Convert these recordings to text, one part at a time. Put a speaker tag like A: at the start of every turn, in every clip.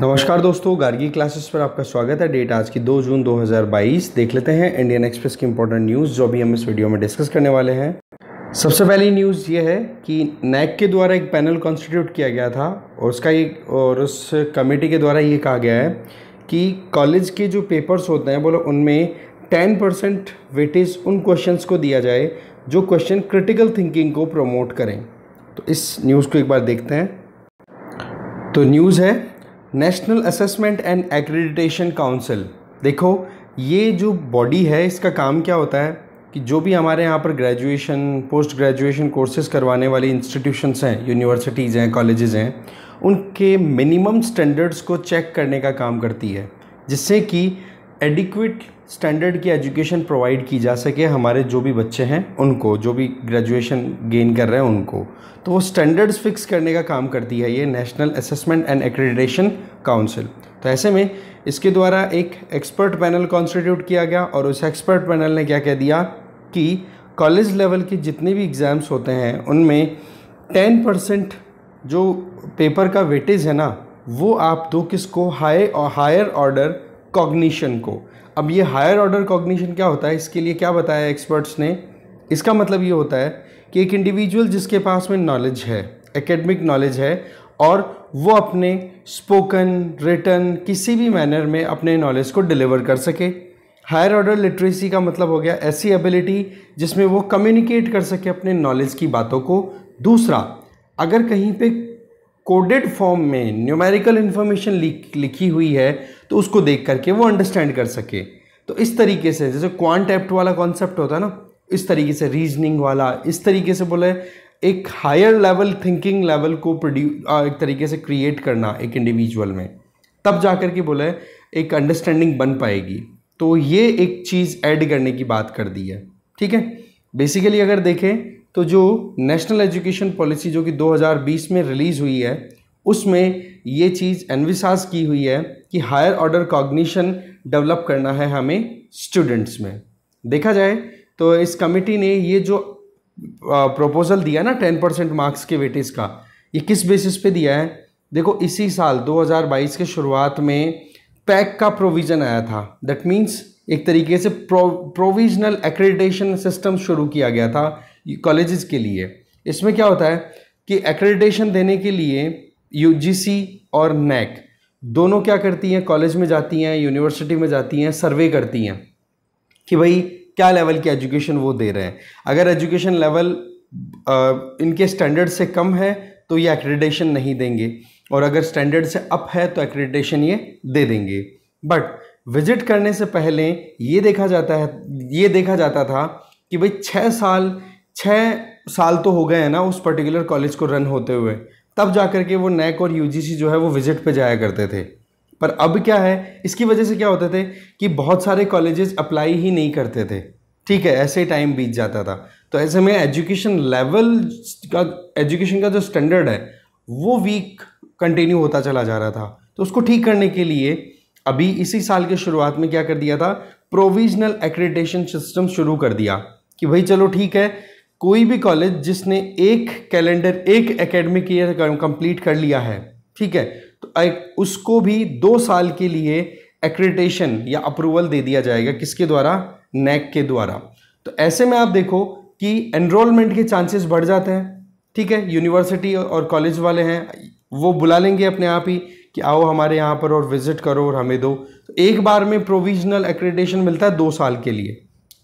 A: नमस्कार दोस्तों गार्गी क्लासेस पर आपका स्वागत है डेट आज की 2 जून 2022 देख लेते हैं इंडियन एक्सप्रेस की इंपॉर्टेंट न्यूज़ जो भी हम इस वीडियो में डिस्कस करने वाले हैं सबसे पहली न्यूज़ ये है कि नैक के द्वारा एक पैनल कॉन्स्टिट्यूट किया गया था और उसका एक और उस कमेटी के द्वारा ये कहा गया है कि कॉलेज के जो पेपर्स होते हैं बोलो उनमें टेन परसेंट वेटेज उन क्वेश्चन को दिया जाए जो क्वेश्चन क्रिटिकल थिंकिंग को प्रमोट करें तो इस न्यूज़ को एक बार देखते हैं तो न्यूज़ है National Assessment and Accreditation Council देखो ये जो बॉडी है इसका काम क्या होता है कि जो भी हमारे यहाँ पर ग्रेजुएशन पोस्ट ग्रेजुएशन कोर्सेज करवाने वाली इंस्टीट्यूशंस हैं यूनिवर्सिटीज़ हैं कॉलेजेस हैं उनके मिनिमम स्टैंडर्ड्स को चेक करने का काम करती है जिससे कि एडिक्वेट स्टैंडर्ड की एजुकेशन प्रोवाइड की जा सके हमारे जो भी बच्चे हैं उनको जो भी ग्रेजुएशन गेन कर रहे हैं उनको तो वो स्टैंडर्ड्स फिक्स करने का काम करती है ये National Assessment and Accreditation Council तो ऐसे में इसके द्वारा एक एक्सपर्ट पैनल कॉन्स्टिट्यूट किया गया और उस एक्सपर्ट पैनल ने क्या कह दिया कि कॉलेज लेवल के जितने भी एग्ज़ाम्स होते हैं उनमें टेन परसेंट जो पेपर का वेटेज है ना वो आप दो किसको हाई और हायर ऑर्डर कॉग्निशन को अब ये हायर ऑर्डर कॉग्निशन क्या होता है इसके लिए क्या बताया एक्सपर्ट्स ने इसका मतलब ये होता है कि एक इंडिविजुअल जिसके पास में नॉलेज है एकेडमिक नॉलेज है और वो अपने स्पोकन रिटर्न किसी भी मैनर में अपने नॉलेज को डिलीवर कर सके हायर ऑर्डर लिटरेसी का मतलब हो गया ऐसी एबिलिटी जिसमें वो कम्युनिकेट कर सके अपने नॉलेज की बातों को दूसरा अगर कहीं पे कोडेड फॉर्म में न्यूमेरिकल इन्फॉर्मेशन लिखी हुई है तो उसको देख करके वो अंडरस्टैंड कर सके तो इस तरीके से जैसे क्वांट एप्ट वाला कॉन्सेप्ट होता है ना इस तरीके से रीजनिंग वाला इस तरीके से बोले एक हायर लेवल थिंकिंग लेवल को प्रोड्यू एक तरीके से क्रिएट करना एक इंडिविजुअल में तब जा कर के बोले एक अंडरस्टैंडिंग बन पाएगी तो ये एक चीज़ ऐड करने की बात कर दी है ठीक है बेसिकली अगर देखें तो जो नेशनल एजुकेशन पॉलिसी जो कि 2020 में रिलीज़ हुई है उसमें ये चीज़ एनविसास की हुई है कि हायर ऑर्डर कॉग्निशन डेवलप करना है हमें स्टूडेंट्स में देखा जाए तो इस कमेटी ने ये जो प्रपोज़ल दिया ना टेन परसेंट मार्क्स के वेटेज का ये किस बेसिस पे दिया है देखो इसी साल 2022 के शुरुआत में पैक का प्रोविज़न आया था दैट मीन्स एक तरीके से प्रो प्रोविजनल एक्रेडिटेशन सिस्टम शुरू किया गया था कॉलेजेस के लिए इसमें क्या होता है कि एक्रेडिटेशन देने के लिए यूजीसी और नैक दोनों क्या करती हैं कॉलेज में जाती हैं यूनिवर्सिटी में जाती हैं सर्वे करती हैं कि भाई क्या लेवल की एजुकेशन वो दे रहे हैं अगर एजुकेशन लेवल इनके स्टैंडर्ड से कम है तो ये एक्रेडिटेशन नहीं देंगे और अगर स्टैंडर्ड से अप है तो एक्रेडिटेशन ये दे देंगे बट विजिट करने से पहले ये देखा जाता है ये देखा जाता था कि भाई छः साल छः साल तो हो गए हैं ना उस पर्टिकुलर कॉलेज को रन होते हुए तब जा कर के वो नैक और सी जो है वो विजिट पर जाया करते थे पर अब क्या है इसकी वजह से क्या होते थे कि बहुत सारे कॉलेजेस अप्लाई ही नहीं करते थे ठीक है ऐसे टाइम बीत जाता था तो ऐसे में एजुकेशन लेवल का एजुकेशन का जो स्टैंडर्ड है वो वीक कंटिन्यू होता चला जा रहा था तो उसको ठीक करने के लिए अभी इसी साल के शुरुआत में क्या कर दिया था प्रोविजनल एक्रेडिटेशन सिस्टम शुरू कर दिया कि भाई चलो ठीक है कोई भी कॉलेज जिसने एक कैलेंडर एक एकेडमिक ईयर कंप्लीट कर लिया है ठीक है तो उसको भी दो साल के लिए एक्रेडिटेशन या अप्रूवल दे दिया जाएगा किसके द्वारा नैक के द्वारा तो ऐसे में आप देखो कि एनरोलमेंट के चांसेस बढ़ जाते हैं ठीक है यूनिवर्सिटी और कॉलेज वाले हैं वो बुला लेंगे अपने आप ही कि आओ हमारे यहाँ पर और विज़िट करो और हमें दो तो एक बार में प्रोविजनल एक्रेडिटेशन मिलता है दो साल के लिए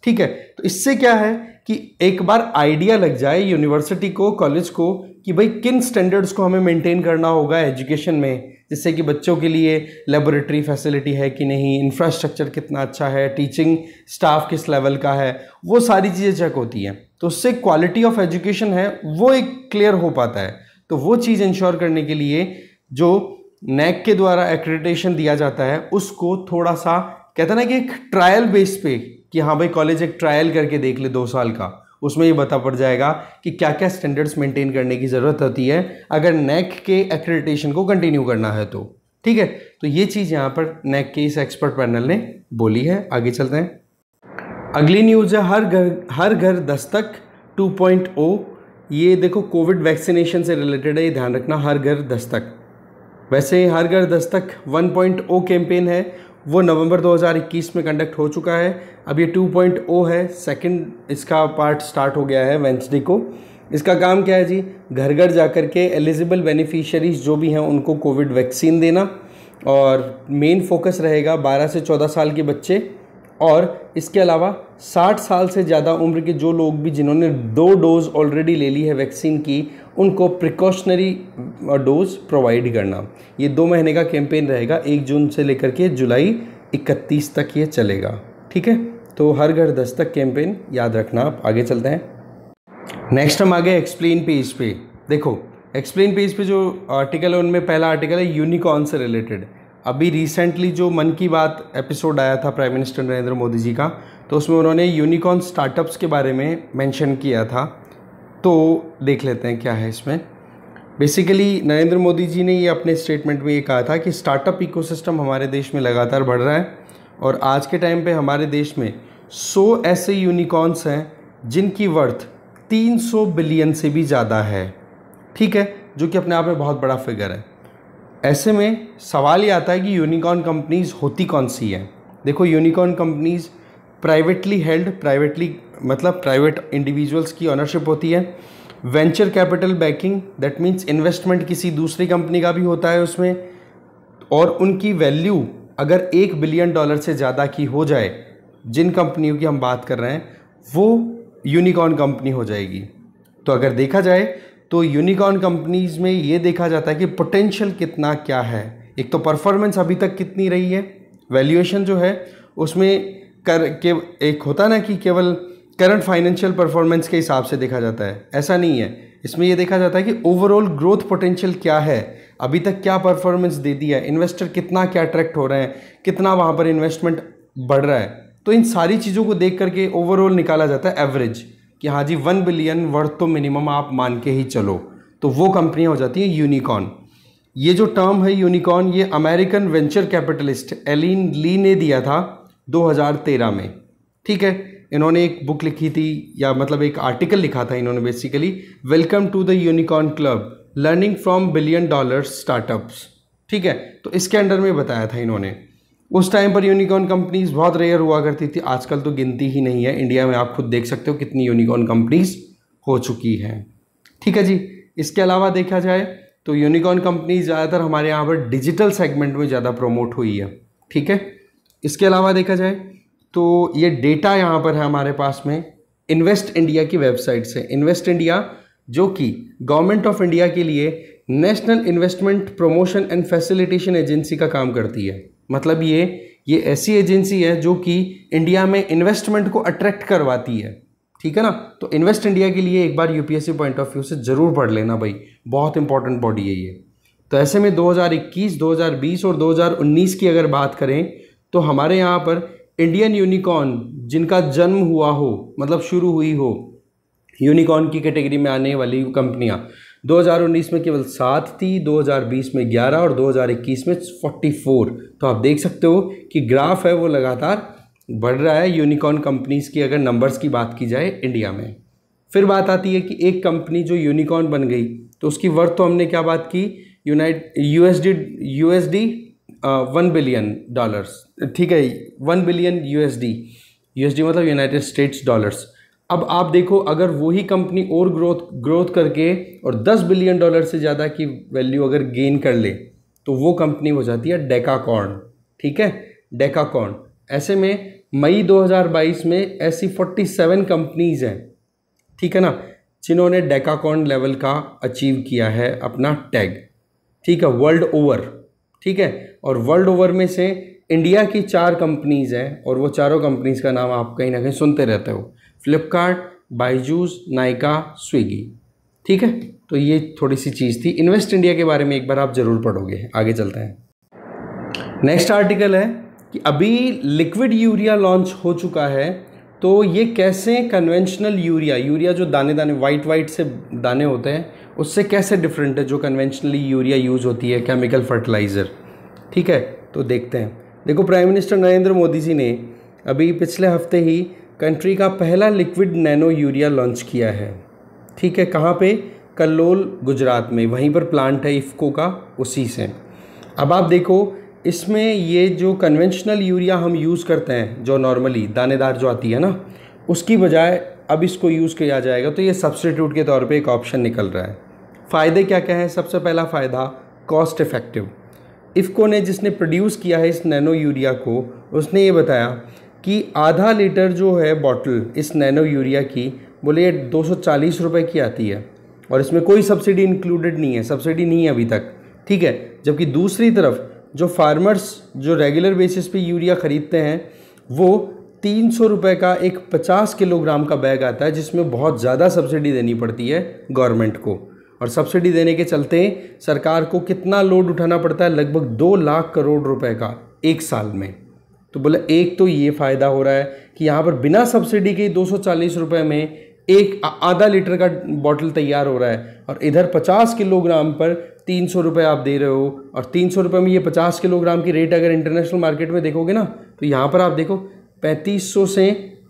A: ठीक है तो इससे क्या है कि एक बार आइडिया लग जाए यूनिवर्सिटी को कॉलेज को कि भाई किन स्टैंडर्ड्स को हमें मेंटेन करना होगा एजुकेशन में जिससे कि बच्चों के लिए लेबोरेटरी फैसिलिटी है कि नहीं इंफ्रास्ट्रक्चर कितना अच्छा है टीचिंग स्टाफ किस लेवल का है वो सारी चीज़ें चेक होती हैं तो उससे क्वालिटी ऑफ एजुकेशन है वो एक क्लियर हो पाता है तो वो चीज़ इंश्योर करने के लिए जो नैक के द्वारा एक्रेडिटेशन दिया जाता है उसको थोड़ा सा कहते ना कि एक ट्रायल बेस पे कि हाँ भाई कॉलेज एक ट्रायल करके देख ले दो साल का उसमें ये बता पड़ जाएगा कि क्या क्या स्टैंडर्ड्स मेंटेन करने की ज़रूरत होती है अगर नेक के एक्रेडिटेशन को कंटिन्यू करना है तो ठीक है तो ये चीज़ यहाँ पर नेक के इस एक्सपर्ट पैनल ने बोली है आगे चलते हैं अगली न्यूज़ है हर घर हर घर दस्तक 2.0 ये देखो कोविड वैक्सीनेशन से रिलेटेड है ये ध्यान रखना हर घर दस्तक वैसे हर घर दस्तक 1.0 कैंपेन है वो नवंबर 2021 में कंडक्ट हो चुका है अब ये 2.0 है सेकंड इसका पार्ट स्टार्ट हो गया है वेंसडे को इसका काम क्या है जी घर घर जा कर के एलिजिबल बेनिफिशरीज जो भी हैं उनको कोविड वैक्सीन देना और मेन फोकस रहेगा 12 से 14 साल के बच्चे और इसके अलावा साठ साल से ज़्यादा उम्र के जो लोग भी जिन्होंने दो डोज ऑलरेडी ले ली है वैक्सीन की उनको प्रिकॉशनरी डोज प्रोवाइड करना ये दो महीने का कैंपेन रहेगा एक जून से लेकर के जुलाई इकतीस तक ये चलेगा ठीक है तो हर घर दस तक कैंपेन याद रखना आप आगे चलते हैं नेक्स्ट हम आगे एक्सप्लेन पेज पे देखो एक्सप्लेन पेज पे जो आर्टिकल है उनमें पहला आर्टिकल है यूनिकॉर्न से रिलेटेड अभी रिसेंटली जो मन की बात एपिसोड आया था प्राइम मिनिस्टर नरेंद्र मोदी जी का तो उसमें उन्होंने यूनिकॉर्न स्टार्टअप्स के बारे में मेंशन किया था तो देख लेते हैं क्या है इसमें बेसिकली नरेंद्र मोदी जी ने ये अपने स्टेटमेंट में ये कहा था कि स्टार्टअप इकोसिस्टम हमारे देश में लगातार बढ़ रहा है और आज के टाइम पे हमारे देश में 100 ऐसे यूनिकॉर्न्स हैं जिनकी वर्थ 300 बिलियन से भी ज़्यादा है ठीक है जो कि अपने आप में बहुत बड़ा फिगर है ऐसे में सवाल ये आता है कि यूनिकॉर्न कंपनीज़ होती कौन सी हैं देखो unicorn companies privately held privately मतलब प्राइवेट इंडिविजुअल्स की ऑनरशिप होती है venture capital banking that means investment किसी दूसरी कंपनी का भी होता है उसमें और उनकी वैल्यू अगर एक बिलियन डॉलर से ज़्यादा की हो जाए जिन कंपनियों की हम बात कर रहे हैं वो यूनिकॉर्न कंपनी हो जाएगी तो अगर देखा जाए तो यूनिकॉर्न कंपनीज में ये देखा जाता है कि पोटेंशियल कितना क्या है एक तो परफॉर्मेंस अभी तक कितनी रही है वैल्यूएशन जो है उसमें कर के एक होता ना कि केवल करंट फाइनेंशियल परफॉर्मेंस के हिसाब से देखा जाता है ऐसा नहीं है इसमें यह देखा जाता है कि ओवरऑल ग्रोथ पोटेंशियल क्या है अभी तक क्या परफॉर्मेंस दे दी है इन्वेस्टर कितना क्या अट्रैक्ट हो रहे हैं कितना वहाँ पर इन्वेस्टमेंट बढ़ रहा है तो इन सारी चीज़ों को देख करके ओवरऑल निकाला जाता है एवरेज कि हाँ जी वन बिलियन वर्थ तो मिनिमम आप मान के ही चलो तो वो कंपनियाँ हो जाती हैं यूनिकॉर्न ये जो टर्म है यूनिकॉर्न ये American venture capitalist Aileen Lee ने दिया था 2013 में ठीक है इन्होंने एक बुक लिखी थी या मतलब एक आर्टिकल लिखा था इन्होंने basically welcome to the unicorn club learning from billion dollar startups ठीक है तो इसके अंडर में बताया था इन्होंने उस टाइम पर यूनिकॉर्न कंपनीज बहुत रेयर हुआ करती थी आजकल तो गिनती ही नहीं है इंडिया में आप खुद देख सकते हो कितनी यूनिकॉर्न कंपनीज हो चुकी हैं ठीक है जी इसके अलावा देखा जाए तो यूनिकॉर्न कंपनीज ज़्यादातर हमारे यहाँ पर डिजिटल सेगमेंट में ज़्यादा प्रोमोट हुई है ठीक है इसके अलावा देखा जाए तो ये डेटा यहाँ पर है हमारे पास में इन्वेस्ट इंडिया की वेबसाइट से इन्वेस्ट इंडिया जो कि गवर्नमेंट ऑफ इंडिया के लिए national investment promotion and facilitation agency का काम करती है मतलब ये ये ऐसी एजेंसी है जो कि इंडिया में इन्वेस्टमेंट को अट्रैक्ट करवाती है ठीक है ना तो इन्वेस्ट इंडिया के लिए एक बार यूपीएससी पॉइंट ऑफ व्यू से ज़रूर पढ़ लेना भाई बहुत इंपॉर्टेंट बॉडी है ये तो ऐसे में 2021, 2020 और 2019 की अगर बात करें तो हमारे यहाँ पर इंडियन यूनिकॉर्न जिनका जन्म हुआ हो मतलब शुरू हुई हो यूनिकॉर्न की कैटेगरी में आने वाली कंपनियाँ 2019 में केवल सात थी 2020 में 11 और 2021 में 44 तो आप देख सकते हो कि ग्राफ है वो लगातार बढ़ रहा है यूनिकॉर्न कंपनीज़ की अगर नंबर्स की बात की जाए इंडिया में फिर बात आती है कि एक कंपनी जो यूनिकॉर्न बन गई तो उसकी वर्थ तो हमने क्या बात की unite USD USD one billion dollars ठीक है वन बिलियन यूएसडी यूएसडी मतलब यूनाइटेड स्टेट्स डॉलर्स अब आप देखो अगर वही कंपनी और ग्रोथ ग्रोथ करके और दस बिलियन डॉलर से ज़्यादा की वैल्यू अगर गेन कर ले तो वो कंपनी हो जाती है डेकाकॉर्न ठीक है डेकाकॉर्न ऐसे में मई 2022 में ऐसी 47 कंपनीज हैं ठीक है ना जिन्होंने डेकाकॉर्न लेवल का अचीव किया है अपना टैग ठीक है वर्ल्ड ओवर ठीक है और वर्ल्ड ओवर में से इंडिया की चार कंपनीज़ हैं और वो चारों कंपनीज़ का नाम आप कहीं ना कहीं सुनते रहते हो फ्लिपकार्ट बाईजूस नाइका स्विगी ठीक है तो ये थोड़ी सी चीज़ थी इन्वेस्ट इंडिया के बारे में एक बार आप ज़रूर पढ़ोगे आगे चलते हैं नेक्स्ट आर्टिकल है कि अभी लिक्विड यूरिया लॉन्च हो चुका है तो ये कैसे कन्वेंशनल यूरिया यूरिया जो दाने दाने वाइट वाइट से दाने होते हैं उससे कैसे डिफरेंट है जो कन्वेंशनली यूरिया यूज़ होती है केमिकल फर्टिलाइज़र ठीक है तो देखते हैं देखो प्राइम मिनिस्टर नरेंद्र मोदी जी ने अभी पिछले हफ्ते ही कंट्री का पहला लिक्विड नैनो यूरिया लॉन्च किया है ठीक है कहाँ पे कल्लोल गुजरात में वहीं पर प्लांट है इफ़को का उसी से अब आप देखो इसमें ये जो कन्वेंशनल यूरिया हम यूज़ करते हैं जो नॉर्मली दानेदार जो आती है ना उसकी बजाय अब इसको यूज़ किया जाएगा तो ये सब्सटीट्यूट के तौर पे एक ऑप्शन निकल रहा है फ़ायदे क्या क्या हैं सबसे पहला फ़ायदा कॉस्ट इफ़ेक्टिव इफ़को ने जिसने प्रोड्यूस किया है इस नैनो यूरिया को उसने ये बताया कि आधा लीटर जो है बॉटल इस नैनो यूरिया की बोले ये दो सौ की आती है और इसमें कोई सब्सिडी इंक्लूडेड नहीं है सब्सिडी नहीं है अभी तक ठीक है जबकि दूसरी तरफ जो फार्मर्स जो रेगुलर बेसिस पे यूरिया ख़रीदते हैं वो तीन सौ रुपये का एक पचास किलोग्राम का बैग आता है जिसमें बहुत ज़्यादा सब्सिडी देनी पड़ती है गवर्नमेंट को और सब्सिडी देने के चलते सरकार को कितना लोड उठाना पड़ता है लगभग दो लाख करोड़ रुपए का एक साल में तो बोला एक तो ये फ़ायदा हो रहा है कि यहाँ पर बिना सब्सिडी के दो सौ में एक आधा लीटर का बॉटल तैयार हो रहा है और इधर 50 किलोग्राम पर तीन सौ रुपये आप दे रहे हो और तीन सौ रुपये में ये पचास किलोग्राम की रेट अगर इंटरनेशनल मार्केट में देखोगे ना तो यहाँ पर आप देखो पैंतीस सौ से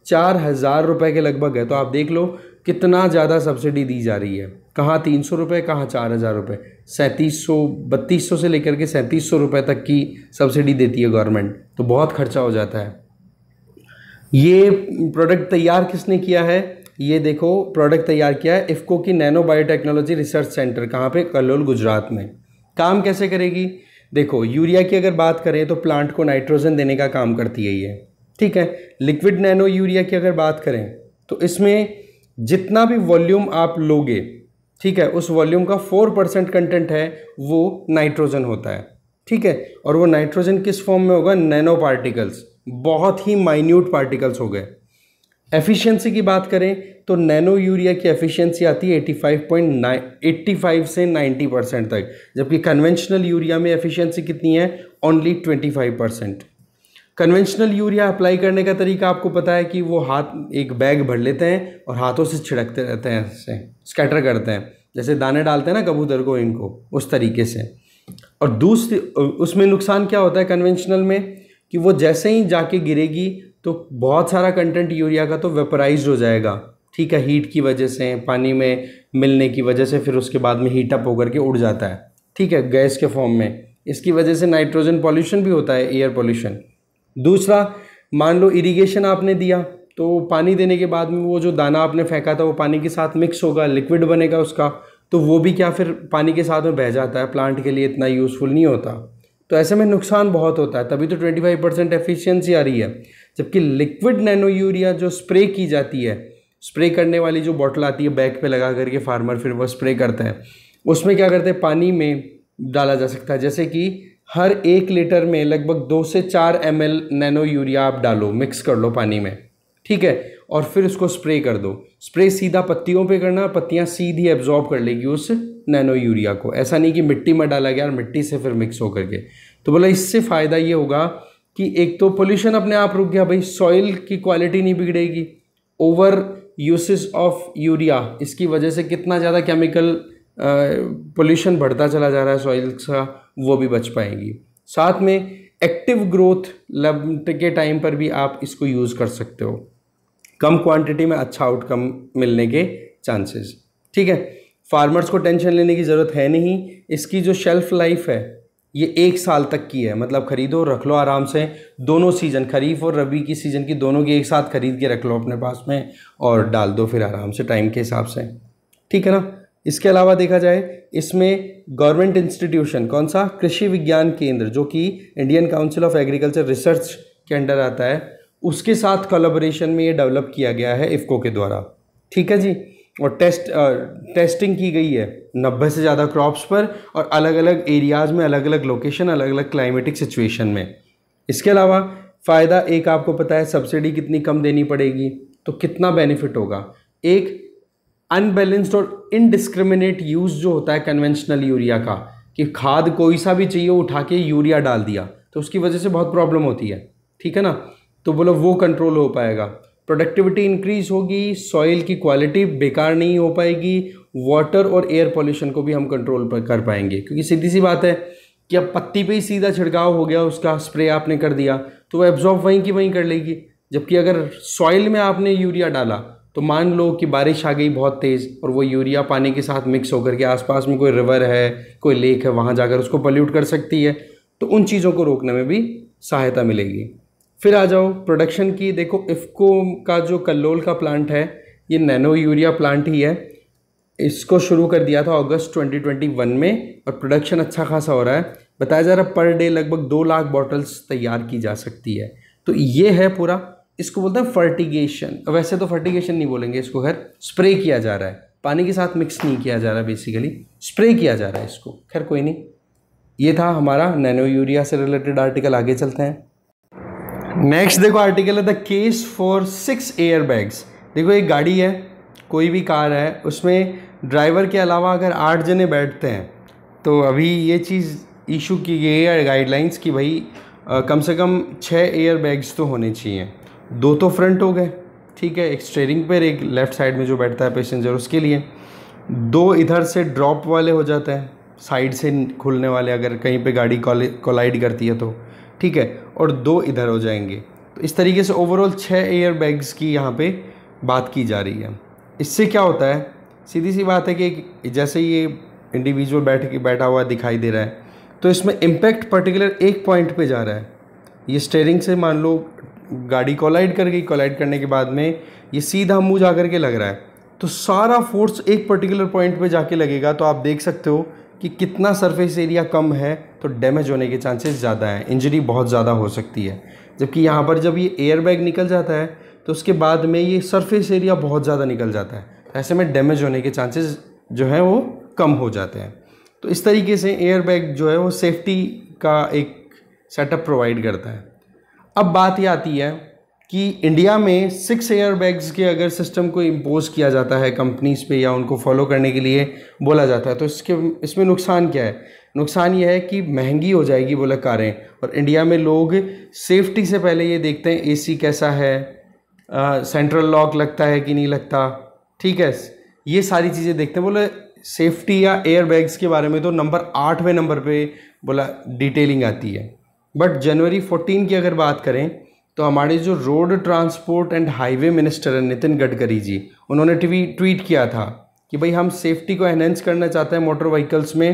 A: चार हज़ार रुपये के लगभग है तो आप देख लो कितना ज़्यादा सब्सिडी दी जा रही है कहाँ तीन सौ रुपये कहाँ चार हज़ार रुपये सैंतीस सौ बत्तीस सौ से लेकर के सैंतीस सौ रुपये तक की सब्सिडी देती है गवर्नमेंट तो बहुत खर्चा हो जाता है ये प्रोडक्ट तैयार किसने किया है ये देखो प्रोडक्ट तैयार किया है इफ़को की नैनो बायोटेक्नोलॉजी रिसर्च सेंटर कहाँ पे कलोल गुजरात में काम कैसे करेगी देखो यूरिया की अगर बात करें तो प्लांट को नाइट्रोजन देने का काम करती है ये ठीक है लिक्विड नैनो यूरिया की अगर बात करें तो इसमें जितना भी वॉल्यूम आप लोगे ठीक है उस वॉल्यूम का फोर परसेंट कंटेंट है वो नाइट्रोजन होता है ठीक है और वो नाइट्रोजन किस फॉर्म में होगा नैनो पार्टिकल्स बहुत ही माइन्यूट पार्टिकल्स हो गए एफिशिएंसी की बात करें तो नैनो यूरिया की एफिशिएंसी आती है 85.9 से 90 परसेंट तक जबकि कन्वेंशनल यूरिया में एफिशिएंसी कितनी है only 25 percent conventional urea apply करने का तरीका आपको पता है कि वो हाथ एक बैग भर लेते हैं और हाथों से छिड़कते रहते हैं इससे स्कैटर करते हैं जैसे दाने डालते हैं ना कबूतर को इनको उस तरीके से और दूसरी उसमें नुकसान क्या होता है कन्वेंशनल में कि वो जैसे ही जाके गिरेगी तो बहुत सारा कंटेंट यूरिया का तो वेपराइज हो जाएगा ठीक है हीट की वजह से पानी में मिलने की वजह से फिर उसके बाद में हीटअप होकर के उड़ जाता है ठीक है गैस के फॉर्म में इसकी वजह से नाइट्रोजन पॉल्यूशन भी होता है एयर पॉल्यूशन दूसरा मान लो इरीगेशन आपने दिया तो पानी देने के बाद में वो जो दाना आपने फेंका था वो पानी के साथ मिक्स होगा लिक्विड बनेगा उसका तो वो भी क्या फिर पानी के साथ में बह जाता है प्लांट के लिए इतना यूज़फुल नहीं होता तो ऐसे में नुकसान बहुत होता है तभी तो 25 परसेंट एफिशियंसी आ रही है जबकि लिक्विड नैनो यूरिया जो स्प्रे की जाती है स्प्रे करने वाली जो बॉटल आती है बैग पे लगा करके फार्मर फिर वो स्प्रे करता है उसमें क्या करते हैं पानी में डाला जा सकता है जैसे कि हर एक लीटर में लगभग दो से चार एम नैनो यूरिया आप डालो मिक्स कर लो पानी में ठीक है और फिर उसको स्प्रे कर दो स्प्रे सीधा पत्तियों पे करना पत्तियाँ सीधी एब्जॉर्ब कर लेगी उस नैनो यूरिया को ऐसा नहीं कि मिट्टी में डाला गया और मिट्टी से फिर मिक्स होकर के तो बोला इससे फ़ायदा ये होगा कि एक तो पोल्यूशन अपने आप रुक गया भाई सॉइल की क्वालिटी नहीं बिगड़ेगी ओवर यूसेस ऑफ यूरिया इसकी वजह से कितना ज़्यादा केमिकल पोल्यूशन बढ़ता चला जा रहा है सॉइल का वो भी बच पाएगी साथ में एक्टिव ग्रोथ लब के टाइम पर भी आप इसको यूज़ कर सकते हो कम क्वांटिटी में अच्छा आउटकम मिलने के चांसेस ठीक है फार्मर्स को टेंशन लेने की ज़रूरत है नहीं इसकी जो शेल्फ़ लाइफ है ये एक साल तक की है मतलब ख़रीदो रख लो आराम से दोनों सीज़न खरीफ और रबी की सीज़न की दोनों की एक साथ ख़रीद के रख लो अपने पास में और डाल दो फिर आराम से टाइम के हिसाब से ठीक है ना इसके अलावा देखा जाए इसमें गवर्नमेंट इंस्टीट्यूशन कौन सा कृषि विज्ञान केंद्र जो कि Indian council of agriculture research के अंडर आता है उसके साथ कोलाबोरेशन में ये डेवलप किया गया है इफ़को के द्वारा ठीक है जी और टेस्ट आ, टेस्टिंग की गई है नब्बे से ज़्यादा क्रॉप्स पर और अलग अलग एरियाज़ में अलग अलग लोकेशन अलग अलग क्लाइमेटिक सिचुएशन में इसके अलावा फ़ायदा एक आपको पता है सब्सिडी कितनी कम देनी पड़ेगी तो कितना बेनिफिट होगा एक अनबैलेंस्ड और इनडिस्क्रिमिनेट यूज़ जो होता है कन्वेंशनल यूरिया का कि खाद कोई सा भी चाहिए उठा के यूरिया डाल दिया तो उसकी वजह से बहुत प्रॉब्लम होती है ठीक है ना तो बोलो वो कंट्रोल हो पाएगा प्रोडक्टिविटी इंक्रीज होगी सॉइल की क्वालिटी बेकार नहीं हो पाएगी वाटर और एयर पॉल्यूशन को भी हम कंट्रोल कर पाएंगे क्योंकि सीधी सी बात है कि अब पत्ती पे ही सीधा छिड़काव हो गया उसका स्प्रे आपने कर दिया तो वो एब्जॉर्ब वहीं की वहीं कर लेगी जबकि अगर सॉइल में आपने यूरिया डाला तो मान लो कि बारिश आ गई बहुत तेज़ और वो यूरिया पानी के साथ मिक्स होकर के आसपास में कोई रिवर है कोई लेक है वहाँ जाकर उसको पल्यूट कर सकती है तो उन चीज़ों को रोकने में भी सहायता मिलेगी फिर आ जाओ प्रोडक्शन की देखो इफ़को का जो कल्लोल का प्लांट है ये नैनो यूरिया प्लांट ही है इसको शुरू कर दिया था अगस्त 2021 में और प्रोडक्शन अच्छा खासा हो रहा है बताया जा रहा पर डे लगभग दो लाख बॉटल्स तैयार की जा सकती है तो ये है पूरा इसको बोलते हैं फर्टिगेशन वैसे तो फर्टिगेशन नहीं बोलेंगे इसको खैर स्प्रे किया जा रहा है पानी के साथ मिक्स नहीं किया जा रहा बेसिकली स्प्रे किया जा रहा है इसको खैर कोई नहीं ये था हमारा नैनो यूरिया से रिलेटेड आर्टिकल आगे चलते हैं नेक्स्ट देखो आर्टिकल है the case for six air bags देखो एक गाड़ी है कोई भी कार है उसमें ड्राइवर के अलावा अगर आठ जने बैठते हैं तो अभी ये चीज़ इशू की गई है गाइडलाइंस कि भाई कम से कम छः एयर बैग्स तो होने चाहिए दो तो फ्रंट हो गए ठीक है एक स्टेयरिंग पर एक लेफ़्ट साइड में जो बैठता है पैसेंजर उसके लिए दो इधर से ड्रॉप वाले हो जाते हैं साइड से खुलने वाले अगर कहीं पे गाड़ी कोलाइड करती है तो ठीक है और दो इधर हो जाएंगे तो इस तरीके से ओवरऑल छः एयर बैग्स की यहाँ पे बात की जा रही है इससे क्या होता है सीधी सी बात है कि जैसे ये इंडिविजुअल बैठ के बैठा हुआ दिखाई दे रहा है तो इसमें इम्पैक्ट पर्टिकुलर एक पॉइंट पर जा रहा है ये स्टेयरिंग से मान लो गाड़ी कोलाइड कर गई कोलाइड करने के बाद में ये सीधा मुँह जा करके लग रहा है तो सारा फोर्स एक पर्टिकुलर पॉइंट पे जाके लगेगा तो आप देख सकते हो कि कितना सरफेस एरिया कम है तो डैमेज होने के चांसेस ज़्यादा है इंजरी बहुत ज़्यादा हो सकती है जबकि यहाँ पर जब ये एयर बैग निकल जाता है तो उसके बाद में ये सरफेस एरिया बहुत ज़्यादा निकल जाता है तो ऐसे में डैमेज होने के चांसेस जो हैं वो कम हो जाते हैं तो इस तरीके से एयर बैग जो है वो सेफ्टी का एक सेटअप प्रोवाइड करता है अब बात यह आती है कि इंडिया में सिक्स एयर बैग्स के अगर सिस्टम को इम्पोज किया जाता है कंपनीज पे या उनको फॉलो करने के लिए बोला जाता है तो इसके इसमें नुकसान क्या है नुकसान यह है कि महंगी हो जाएगी बोला कारें और इंडिया में लोग सेफ्टी से पहले ये देखते हैं एसी कैसा है आ, सेंट्रल लॉक लगता है कि नहीं लगता ठीक है ये सारी चीज़ें देखते हैं बोले सेफ्टी या एयर बैग्स के बारे में तो नंबर आठवें नंबर पर बोला डिटेलिंग आती है बट जनवरी 14 की अगर बात करें तो हमारे जो road transport and highway minister हैं नितिन गडकरी जी उन्होंने ट्वीट किया था कि भाई हम सेफ्टी को एनहेंस करना चाहते हैं मोटर व्हीकल्स में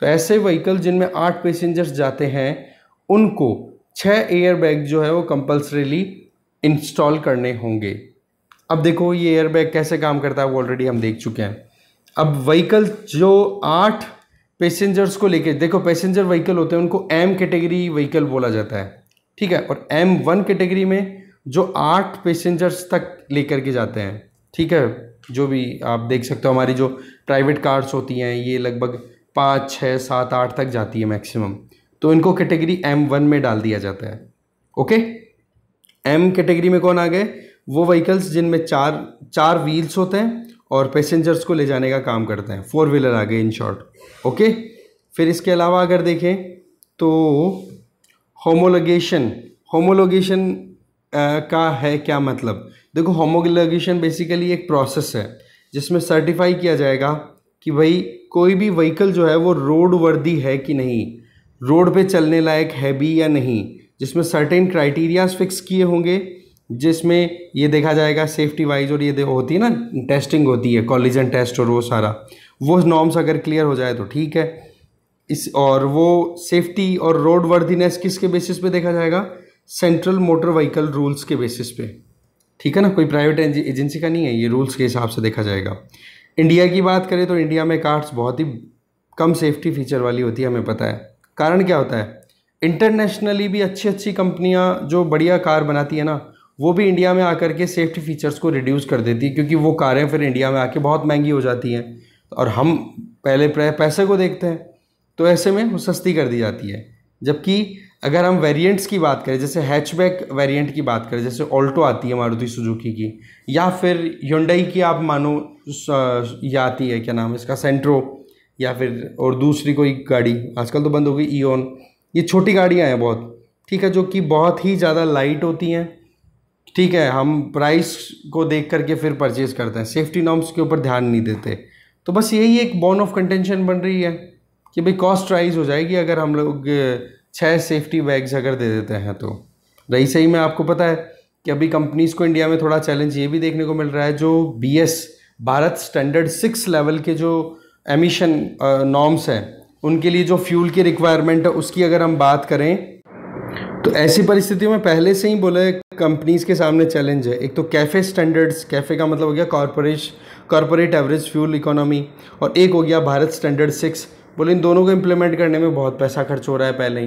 A: तो ऐसे व्हीकल जिनमें आठ पैसेंजर्स जाते हैं उनको छः एयर बैग जो है वो कंपल्सरीली इंस्टॉल करने होंगे अब देखो ये एयरबैग कैसे काम करता है वो ऑलरेडी हम देख चुके हैं अब व्हीकल जो आठ पैसेंजर्स को लेके देखो पैसेंजर व्हीकल होते हैं उनको एम कैटेगरी व्हीकल बोला जाता है ठीक है और एम वन कैटेगरी में जो आठ पैसेंजर्स तक लेकर के जाते हैं ठीक है जो भी आप देख सकते हो हमारी जो प्राइवेट कार्स होती हैं ये लगभग पाँच छः सात आठ तक जाती है मैक्सिमम तो इनको कैटेगरी एम वन में डाल दिया जाता है ओके एम कैटेगरी में कौन आ गए वो व्हीकल्स जिनमें चार चार व्हील्स होते हैं और पैसेंजर्स को ले जाने का काम करते हैं फोर व्हीलर आ गए इन शॉर्ट ओके फिर इसके अलावा अगर देखें तो होमोलोगेशन होमोलोगेशन का है क्या मतलब देखो होमोलोगेशन बेसिकली एक प्रोसेस है जिसमें सर्टिफाई किया जाएगा कि भाई कोई भी व्हीकल जो है वो रोड वर्दी है कि नहीं रोड पे चलने लायक है भी या नहीं जिसमें सर्टेन क्राइटेरियाज फिक्स किए होंगे जिसमें ये देखा जाएगा सेफ्टी वाइज और ये होती है ना टेस्टिंग होती है कॉलिजन टेस्ट और वो सारा वो नॉर्म्स अगर क्लियर हो जाए तो ठीक है इस और वो सेफ्टी और रोड वर्दीनेस किसके बेसिस पे देखा जाएगा सेंट्रल मोटर व्हीकल रूल्स के बेसिस पे ठीक है ना कोई प्राइवेट एजेंसी का नहीं है ये रूल्स के हिसाब से देखा जाएगा इंडिया की बात करें तो इंडिया में कार्स बहुत ही कम सेफ्टी फीचर वाली होती है हमें पता है कारण क्या होता है इंटरनेशनली भी अच्छी अच्छी कंपनियाँ जो बढ़िया कार बनाती है ना वो भी इंडिया में आकर के सेफ्टी फीचर्स को रिड्यूस कर देती है क्योंकि वो कारें फिर इंडिया में आके बहुत महंगी हो जाती हैं और हम पहले पैसे को देखते हैं तो ऐसे में वो सस्ती कर दी जाती है जबकि अगर हम वेरिएंट्स की बात करें जैसे हैचबैक वेरिएंट की बात करें जैसे ऑल्टो आती है मारुति सुजुकी की या फिर युंडई की आप मानो या आती है क्या नाम है इसका सेंट्रो या फिर और दूसरी कोई गाड़ी आजकल तो बंद हो गई ईओन ये छोटी गाड़ियाँ हैं बहुत ठीक है जो कि बहुत ही ज़्यादा लाइट होती हैं ठीक है हम प्राइस को देख करके फिर परचेज करते हैं सेफ्टी नॉर्म्स के ऊपर ध्यान नहीं देते तो बस यही एक बॉन ऑफ कंटेंशन बन रही है कि भाई कॉस्ट राइज हो जाएगी अगर हम लोग छः सेफ्टी बैग्स अगर दे देते हैं तो रही सही में आपको पता है कि अभी कंपनीज़ को इंडिया में थोड़ा चैलेंज ये भी देखने को मिल रहा है जो B S Bharat standard six level के जो एमिशन नॉर्म्स हैं उनके लिए जो फ्यूल की रिक्वायरमेंट है उसकी अगर हम बात करें तो ऐसी परिस्थितियों में पहले से ही बोले कंपनीज के सामने चैलेंज है एक तो कैफ़े स्टैंडर्ड्स कैफ़े का मतलब हो गया कॉरपोरेश कॉरपोरेट एवरेज फ्यूल इकोनॉमी और एक हो गया भारत स्टैंडर्ड सिक्स बोले इन दोनों को इम्प्लीमेंट करने में बहुत पैसा खर्च हो रहा है पहले ही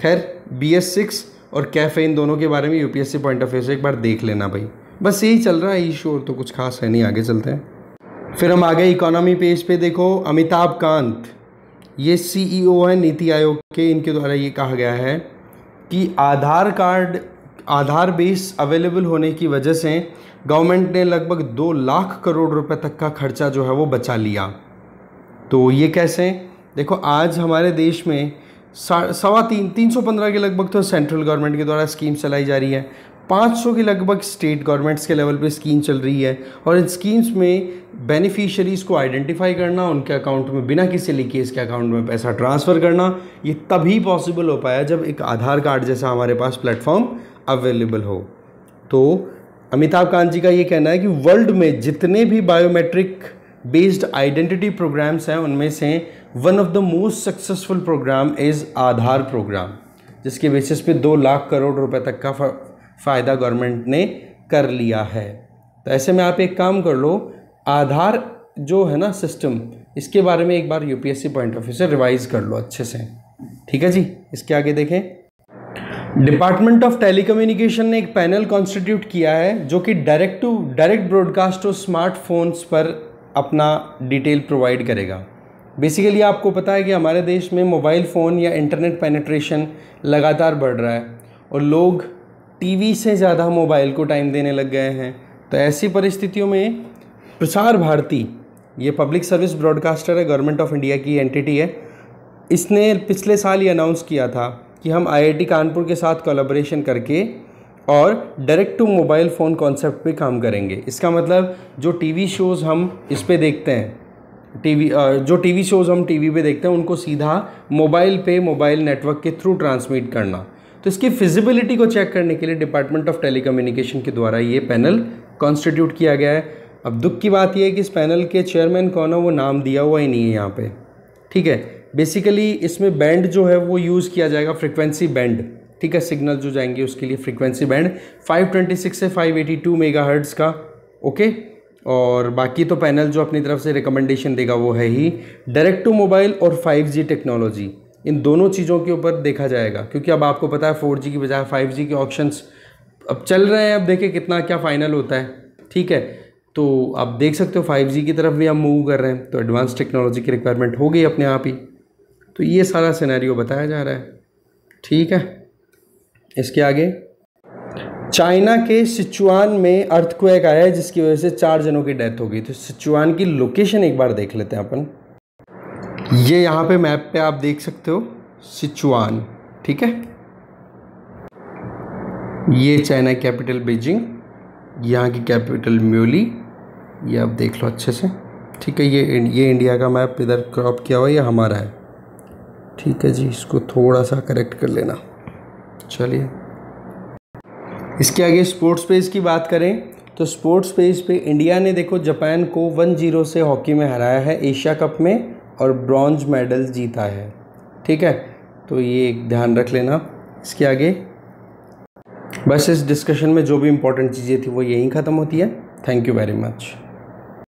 A: खैर बी एस सिक्स और कैफ़े इन दोनों के बारे में U P S C point of view से एक बार देख लेना भाई बस यही चल रहा है इशू और तो कुछ खास है नहीं आगे चलते हैं फिर हम आगे इकोनॉमी पेज पे देखो अमिताभ कांत ये सीईओ e है नीति आयोग के इनके द्वारा ये कहा गया है कि Aadhaar card Aadhaar base available होने की वजह से गवर्नमेंट ने लगभग दो लाख करोड़ रुपए तक का खर्चा जो है वो बचा लिया तो ये कैसे देखो आज हमारे देश में सवा तीन तीन सौ पंद्रह के लगभग तो सेंट्रल गवर्नमेंट के द्वारा स्कीम चलाई जा रही है 500 के लगभग स्टेट गवर्नमेंट्स के लेवल पे स्कीम चल रही है और इन स्कीम्स में बेनिफिशरीज़ को आइडेंटिफाई करना उनके अकाउंट में बिना किसी लीकेज के अकाउंट में पैसा ट्रांसफ़र करना ये तभी पॉसिबल हो पाया जब एक आधार कार्ड जैसा हमारे पास प्लेटफॉर्म अवेलेबल हो तो अमिताभ कांत जी का ये कहना है कि वर्ल्ड में जितने भी बायोमेट्रिक बेस्ड आइडेंटिटी प्रोग्राम्स हैं उनमें से one of the most successful program is Aadhaar program जिसके बेसिस पे दो लाख करोड़ रुपए तक का फ़ायदा गवर्नमेंट ने कर लिया है तो ऐसे में आप एक काम कर लो आधार जो है ना सिस्टम इसके बारे में एक बार यूपीएससी पॉइंट ऑफ व्यू से रिवाइज कर लो अच्छे से ठीक है जी इसके आगे देखें डिपार्टमेंट ऑफ टेलीकम्युनिकेशन ने एक पैनल कॉन्स्टिट्यूट किया है जो कि डायरेक्ट टू डायरेक्ट ब्रॉडकास्ट और स्मार्टफोन्स पर अपना डिटेल प्रोवाइड करेगा बेसिकली आपको पता है कि हमारे देश में मोबाइल फ़ोन या इंटरनेट पेनिट्रेशन लगातार बढ़ रहा है और लोग टीवी से ज़्यादा मोबाइल को टाइम देने लग गए हैं तो ऐसी परिस्थितियों में प्रसार भारती ये पब्लिक सर्विस ब्रॉडकास्टर है गवर्नमेंट ऑफ इंडिया की एंटिटी है इसने पिछले साल ये अनाउंस किया था कि हम आईआईटी कानपुर के साथ कोलाब्रेशन करके और direct to mobile phone concept पे काम करेंगे इसका मतलब जो टीवी शोज़ हम इस पर देखते हैं टीवी जो टीवी शोज़ हम टीवी पे देखते हैं उनको सीधा मोबाइल पे मोबाइल नेटवर्क के थ्रू ट्रांसमिट करना तो इसकी फिजिबिलिटी को चेक करने के लिए डिपार्टमेंट ऑफ टेलीकम्युनिकेशन के द्वारा ये पैनल कॉन्स्टिट्यूट किया गया है अब दुख की बात यह है कि इस पैनल के चेयरमैन कौन है वो नाम दिया हुआ ही नहीं है यहाँ पे ठीक है बेसिकली इसमें बैंड जो है वो यूज़ किया जाएगा फ्रिक्वेंसी बैंड ठीक है सिग्नल जो जाएंगे उसके लिए फ्रिक्वेंसी बैंड 526 से 582 मेगाहर्ट्ज़ का ओके और बाकी तो पैनल जो अपनी तरफ से रिकमेंडेशन देगा वो है ही डायरेक्ट टू मोबाइल और 5G टेक्नोलॉजी इन दोनों चीज़ों के ऊपर देखा जाएगा क्योंकि अब आपको पता है फोर की बजाय फाइव के ऑप्शंस अब चल रहे हैं अब देखें कितना क्या फ़ाइनल होता है ठीक है तो आप देख सकते हो जी की तरफ भी हम मूव कर रहे हैं तो एडवांस टेक्नोलॉजी की रिक्वायरमेंट हो गई अपने आप ही तो ये सारा सिनेरियो बताया जा रहा है ठीक है इसके आगे चाइना के सिचुआन में अर्थक्वेक आया है जिसकी वजह से चार जनों की डेथ हो गई तो सिचुआन की लोकेशन एक बार देख लेते हैं अपन ये यहाँ पे मैप पे आप देख सकते हो सिचुआन ठीक है ये चाइना कैपिटल बीजिंग यहाँ की कैपिटल म्यूली ये आप देख लो अच्छे से ठीक है ये ये इंडिया का मैप इधर क्रॉप किया हुआ या हमारा है ठीक है जी इसको थोड़ा सा करेक्ट कर लेना चलिए इसके आगे स्पोर्ट्स पेज की बात करें तो स्पोर्ट्स पेज पे इंडिया ने देखो जापान को वन जीरो से हॉकी में हराया है एशिया कप में और ब्रॉन्ज मेडल जीता है ठीक है तो ये एक ध्यान रख लेना इसके आगे बस इस डिस्कशन में जो भी इम्पोर्टेंट चीज़ें थी वो यहीं ख़त्म होती है थैंक यू वेरी मच